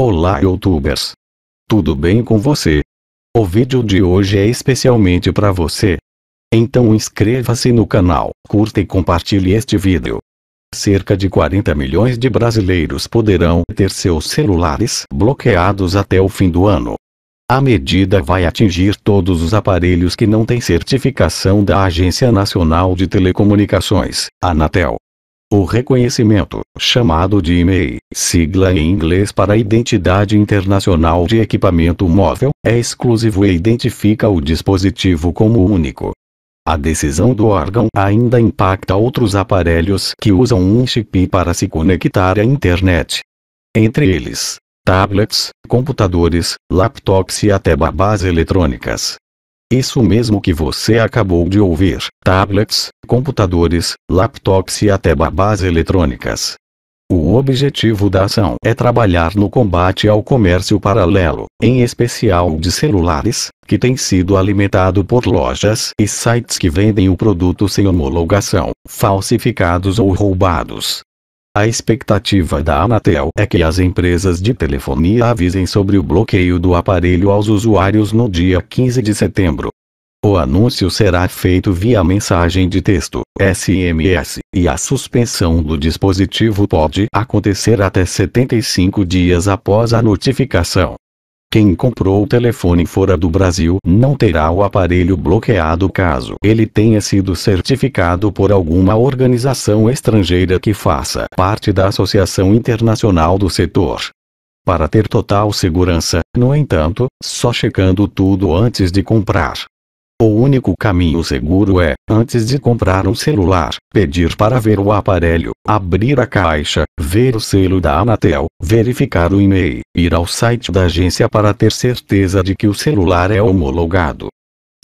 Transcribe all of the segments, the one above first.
Olá youtubers! Tudo bem com você? O vídeo de hoje é especialmente para você. Então inscreva-se no canal, curta e compartilhe este vídeo. Cerca de 40 milhões de brasileiros poderão ter seus celulares bloqueados até o fim do ano. A medida vai atingir todos os aparelhos que não têm certificação da Agência Nacional de Telecomunicações, Anatel. O reconhecimento, chamado de IMEI, sigla em inglês para Identidade Internacional de Equipamento Móvel, é exclusivo e identifica o dispositivo como único. A decisão do órgão ainda impacta outros aparelhos que usam um chip para se conectar à internet. Entre eles, tablets, computadores, laptops e até babás eletrônicas. Isso mesmo que você acabou de ouvir: tablets, computadores, laptops e até babás eletrônicas. O objetivo da ação é trabalhar no combate ao comércio paralelo, em especial de celulares, que tem sido alimentado por lojas e sites que vendem o produto sem homologação, falsificados ou roubados. A expectativa da Anatel é que as empresas de telefonia avisem sobre o bloqueio do aparelho aos usuários no dia 15 de setembro. O anúncio será feito via mensagem de texto, SMS, e a suspensão do dispositivo pode acontecer até 75 dias após a notificação. Quem comprou o telefone fora do Brasil não terá o aparelho bloqueado caso ele tenha sido certificado por alguma organização estrangeira que faça parte da Associação Internacional do Setor. Para ter total segurança, no entanto, só checando tudo antes de comprar. O único caminho seguro é, antes de comprar um celular, pedir para ver o aparelho, abrir a caixa, ver o selo da Anatel, verificar o e-mail, ir ao site da agência para ter certeza de que o celular é homologado.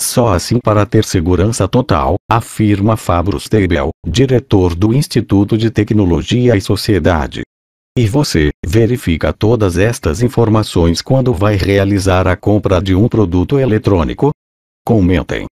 Só assim para ter segurança total, afirma Fabro Steibel, diretor do Instituto de Tecnologia e Sociedade. E você, verifica todas estas informações quando vai realizar a compra de um produto eletrônico, Comentem.